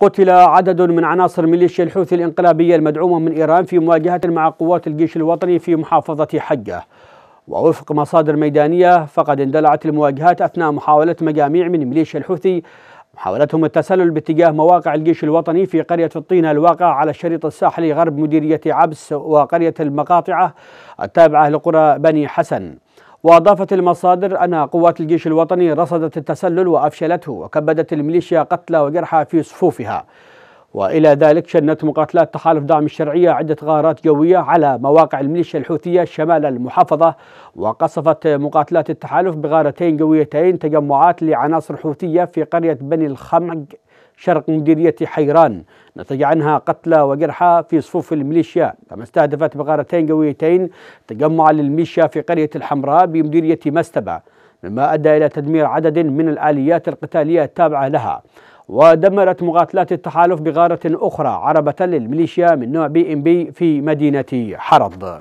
قتل عدد من عناصر ميليشيا الحوثي الانقلابية المدعومة من إيران في مواجهة مع قوات الجيش الوطني في محافظة حجة ووفق مصادر ميدانية فقد اندلعت المواجهات أثناء محاولة مجاميع من ميليشيا الحوثي محاولتهم التسلل باتجاه مواقع الجيش الوطني في قرية الطينة الواقعة على الشريط الساحلي غرب مديرية عبس وقرية المقاطعة التابعة لقرى بني حسن وأضافت المصادر أن قوات الجيش الوطني رصدت التسلل وأفشلته وكبدت الميليشيا قتلى وجرحى في صفوفها وإلى ذلك شنت مقاتلات تحالف دعم الشرعية عدة غارات جوية على مواقع الميليشيا الحوثية شمال المحافظة وقصفت مقاتلات التحالف بغارتين جويتين تجمعات لعناصر حوثية في قرية بني الخمق شرق مديرية حيران نتج عنها قتلى وجرحى في صفوف الميليشيا كما استهدفت بغارتين قويتين تجمع للميليشيا في قرية الحمراء بمديرية مستبة مما أدى إلى تدمير عدد من الآليات القتالية التابعة لها ودمرت مقاتلات التحالف بغارة أخرى عربة للميليشيا من نوع بي ام بي في مدينة حرض